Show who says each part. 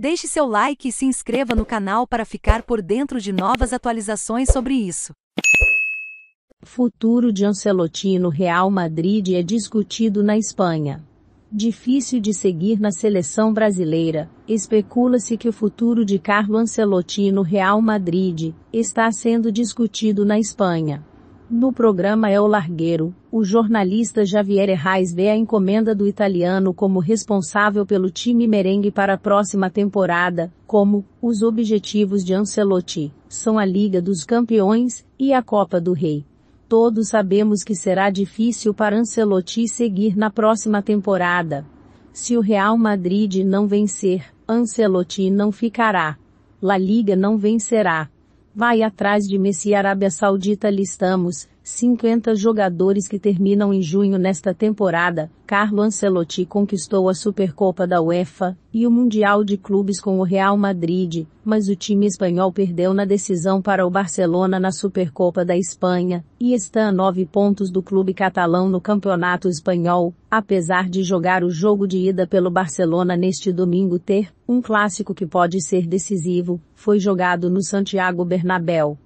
Speaker 1: Deixe seu like e se inscreva no canal para ficar por dentro de novas atualizações sobre isso. Futuro de Ancelotti no Real Madrid é discutido na Espanha. Difícil de seguir na seleção brasileira, especula-se que o futuro de Carlo Ancelotti no Real Madrid está sendo discutido na Espanha. No programa É o Largueiro, o jornalista Javier Reis vê a encomenda do italiano como responsável pelo time merengue para a próxima temporada, como os objetivos de Ancelotti são a Liga dos Campeões e a Copa do Rei. Todos sabemos que será difícil para Ancelotti seguir na próxima temporada. Se o Real Madrid não vencer, Ancelotti não ficará. La Liga não vencerá. Vai atrás de Messi Arábia Saudita listamos, 50 jogadores que terminam em junho nesta temporada, Carlo Ancelotti conquistou a Supercopa da UEFA e o Mundial de Clubes com o Real Madrid, mas o time espanhol perdeu na decisão para o Barcelona na Supercopa da Espanha e está a nove pontos do clube catalão no Campeonato Espanhol, apesar de jogar o jogo de ida pelo Barcelona neste domingo ter um clássico que pode ser decisivo, foi jogado no Santiago Bernabéu.